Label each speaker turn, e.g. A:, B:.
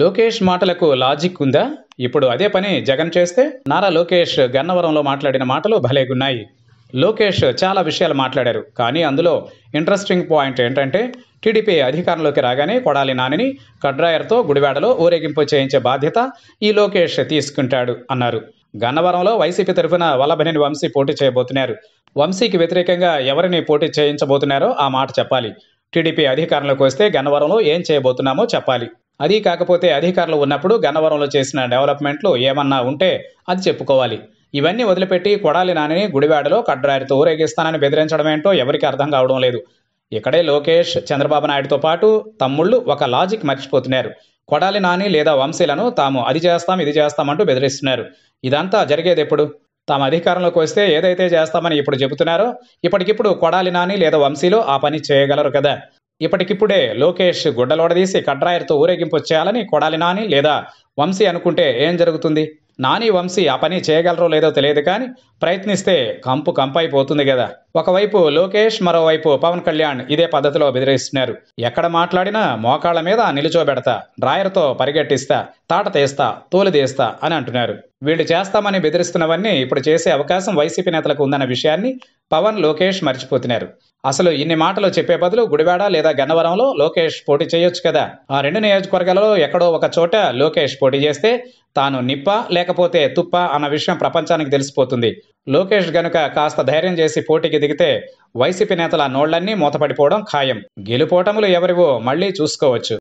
A: లోకేష్ మాటలకు లాజిక్ ఉందా ఇప్పుడు అదే పని జగన్ చేస్తే నారా లోకేష్ గన్నవరంలో మాట్లాడిన మాటలు భలేగున్నాయి లోకేష్ చాలా విషయాలు మాట్లాడారు కానీ అందులో ఇంట్రెస్టింగ్ పాయింట్ ఏంటంటే టీడీపీ అధికారంలోకి రాగానే కొడాలి నానిని కడ్రాయర్తో గుడివాడలో ఊరేగింపు చేయించే బాధ్యత ఈ లోకేష్ తీసుకుంటాడు అన్నారు గన్నవరంలో వైసీపీ తరఫున వల్లభనేని వంశీ పోటీ చేయబోతున్నారు వంశీకి వ్యతిరేకంగా ఎవరిని పోటీ చేయించబోతున్నారో ఆ మాట చెప్పాలి టీడీపీ అధికారంలోకి వస్తే గన్నవరంలో ఏం చేయబోతున్నామో చెప్పాలి అది కాకపోతే అధికారులు ఉన్నప్పుడు గన్నవరంలో చేసిన డెవలప్మెంట్లు ఏమన్నా ఉంటే అది చెప్పుకోవాలి ఇవన్నీ వదిలిపెట్టి కొడాలి నానిని గుడివాడలో కడ్రారితో ఊరేగిస్తానని బెదిరించడం ఏంటో ఎవరికి అర్థం కావడం లేదు ఇక్కడే లోకేష్ చంద్రబాబు నాయుడుతో పాటు తమ్ముళ్ళు ఒక లాజిక్ మర్చిపోతున్నారు కొడాలి నాని లేదా వంశీలను తాము అది చేస్తాం ఇది చేస్తామంటూ బెదిరిస్తున్నారు ఇదంతా జరిగేది ఎప్పుడు తాము అధికారంలోకి వస్తే ఏదైతే చేస్తామని ఇప్పుడు చెబుతున్నారో ఇప్పటికిప్పుడు కొడాలి నాని లేదా వంశీలో ఆ పని చేయగలరు కదా ఇప్పటికిప్పుడే లోకేష్ గుడ్డలోడదీసి కడ్రాయర్తో ఊరేగింపు చేయాలని కొడాలి నాని లేదా వంశీ అనుకుంటే ఏం జరుగుతుంది నాని వంశీ ఆ పని చేయగలరో లేదో తెలియదు కానీ ప్రయత్నిస్తే కంపు కంపైపోతుంది కదా ఒకవైపు లోకేష్ మరోవైపు పవన్ కళ్యాణ్ ఇదే పద్ధతిలో బెదిరిస్తున్నారు ఎక్కడ మాట్లాడినా మోకాళ్ల మీద నిలుచోబెడతా డ్రాయర్తో పరిగెట్టిస్తా తాట తీస్తా తోలు తీస్తా అని అంటున్నారు వీళ్ళు చేస్తామని బెదిరిస్తున్నవన్నీ ఇప్పుడు చేసే అవకాశం వైసీపీ నేతలకు ఉందన్న విషయాన్ని పవన్ లోకేష్ మర్చిపోతున్నారు అసలు ఇన్ని మాటలు చెప్పే బదులు గుడివాడ లేదా గన్నవరంలో లోకేష్ పోటీ చేయొచ్చు కదా ఆ రెండు నియోజకవర్గాలలో ఎక్కడో ఒక చోట లోకేష్ పోటీ చేస్తే తాను నిప్ప లేకపోతే తుప్ప అన్న విషయం ప్రపంచానికి తెలిసిపోతుంది లోకేష్ గనుక కాస్త ధైర్యం చేసి పోటీకి దిగితే వైసీపీ నేతల నోళ్లన్నీ మూతపడిపోవడం ఖాయం గెలుపోటములు ఎవరివో మళ్లీ చూసుకోవచ్చు